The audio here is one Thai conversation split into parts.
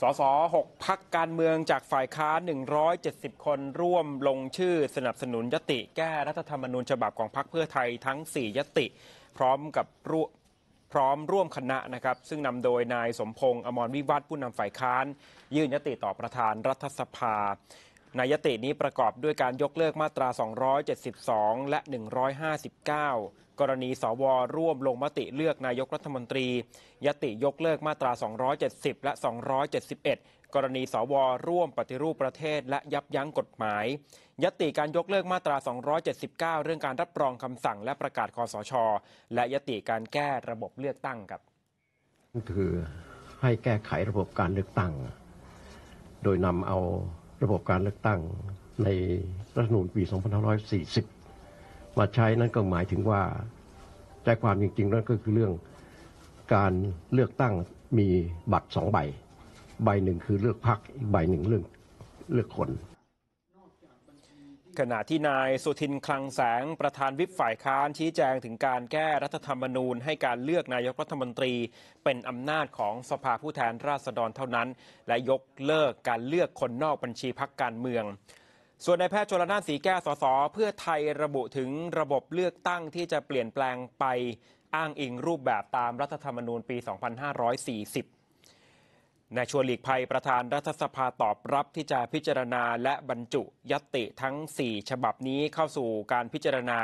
สส6พักการเมืองจากฝ่ายค้าน170 คนร่วมลงชื่อสนับสนุนยติแก้รัฐธรรมนูญฉบับของพักเพื่อไทยทั้ง 4 ยติพร้อมกับร่วมพร้อมร่วมคณะนะครับซึ่งนำโดยนายสมพงษ์อมรวิวัฒน์ผู้นำฝ่ายค้านยื่นยติต่อประธานรัฐสภานายตินี้ประกอบด้วยการยกเลิกมาตรา 272 และ 159 กรณีสว ร่วมลงมติเลือกนายกรัฐมนตรี ยติยกเลิกมาตรา 270 และ 271 กรณีสวร่วมปฏิรูปประเทศ และยับยั้งกฎหมาย ยติการยกเลิกมาตรา 279 เรื่องการรับรองคำสั่ง และประกาศคอสช และยติการแก้ระบบเลือกตั้งครับ คือให้แก้ไขระบบการเลือกตั้ง โดยนำเอาระบบการเลือกตั้งในรัฐธรรมนูญปี 2540มาใช้นั้นก็หมายถึงว่าใจความจริง ๆ นั่นก็คือเรื่องการเลือกตั้งมีบัตรสองใบ ใบหนึ่ง คือเลือกพรรคอีกใบหนึ่งเรืองเลือกคนขณะที่นายสุทินคลังแสงประธานวิปฝ่ายค้านชี้แจงถึงการแก้รัฐธรรมนูญ ให้การเลือกนายกรัฐมนตรีเป็นอำนาจของสภาผู้แทนราษฎรเท่านั้น และยกเลิกการเลือกคนนอกบัญชีพักการเมือง ส่วนนายแพทย์ชลนานสีแก้วสส เพื่อไทยระบุถึงระบบเลือกตั้งที่จะเปลี่ยนแปลงไป อ้างอิงรูปแบบตามรัฐธรรมนูญปี 2540นายชวนหลีกภัย ประธานรัฐสภาตอบรับที่จะพิจารณาและบรรจุยติทั้ง 4 ฉบับนี้เข้าสู่การพิจารณา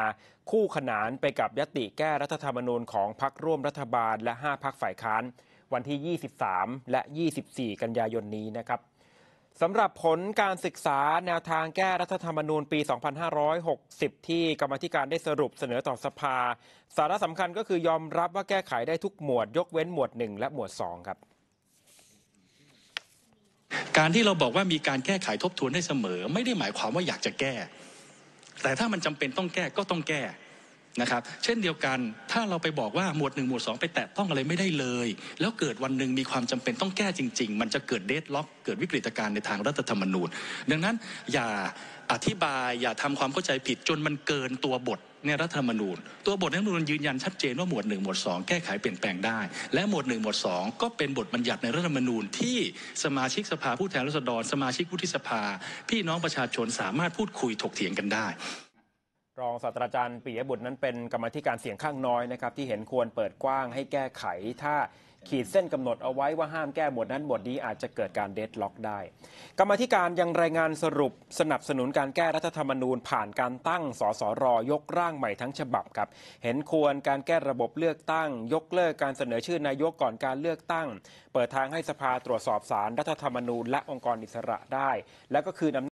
คู่ขนานไปกับยติแก้รัฐธรรมนูญของพักร่วมรัฐบาลและ 5 พักฝ่ายค้าน วันที่ 23 และ 24 กันยายนนี้นะครับ สำหรับผลการศึกษาแนวทางแก้รัฐธรรมนูญปี 2560 ที่กรรมธิการได้สรุปเสนอต่อสภา สาระสำคัญก็คือยอมรับว่าแก้ไขได้ทุกหมวด ยกเว้นหมวด 1 และหมวด2ครับการที่เราบอกว่ามีการแก้ไขทบทวนได้เสมอ ไม่ได้หมายความว่าอยากจะแก้ แต่ถ้ามันจำเป็นต้องแก้ก็ต้องแก้นะครับเช่นเดียวกันถ้าเราไปบอกว่าหมวด1หมวด2 ไปแตะต้องอะไรไม่ได้เลย แล้วเกิดวันหนึ่งมีความจำเป็นต้องแก้จริง ๆ มันจะเกิดเดดล็อกเกิดวิกฤตการณ์ในทางรัฐธรรมนูญ ดังนั้นอย่าอธิบายอย่าทำความเข้าใจผิดจนมันเกินตัวบทในรัฐธรรมนูญตัวบทรัฐธรรมนูญยืนยันชัดเจนว่าหมวด1หมวด2แก้ไขเปลี่ยนแปลงได้และ หมวด1หมวด2ก็เป็นบทบัญญัติในรัฐธรรมนูญที่สมาชิกสภาผู้แทนราษฎร สมาชิกวุฒิสภา พี่น้องประชาชนสามารถพูดคุยถกเถียงกันได้รองศาสตราจารย์ปิยบุตรนั้น เป็นกรรมธิการเสียงข้างน้อยนะครับที่เห็นควรเปิดกว้างให้แก้ไข ถ้าขีดเส้นกำหนดเอาไว้ว่าห้ามแก้บทนั้นบทนี้อาจจะเกิดการเดดล็อกได้กรรมธิการยังรายงานสรุป สนับสนุนการแก้รัฐธรรมนูญผ่านการตั้งสสรยกร่างใหม่ทั้งฉบับครับ เห็นควรการแก้ระบบเลือกตั้ง ยกเลิกการเสนอชื่อนายกก่อนการเลือกตั้ง เปิดทางให้สภาตรวจสอบสารรัฐธรรมนูญและองค์กรอิสระได้ และก็คือน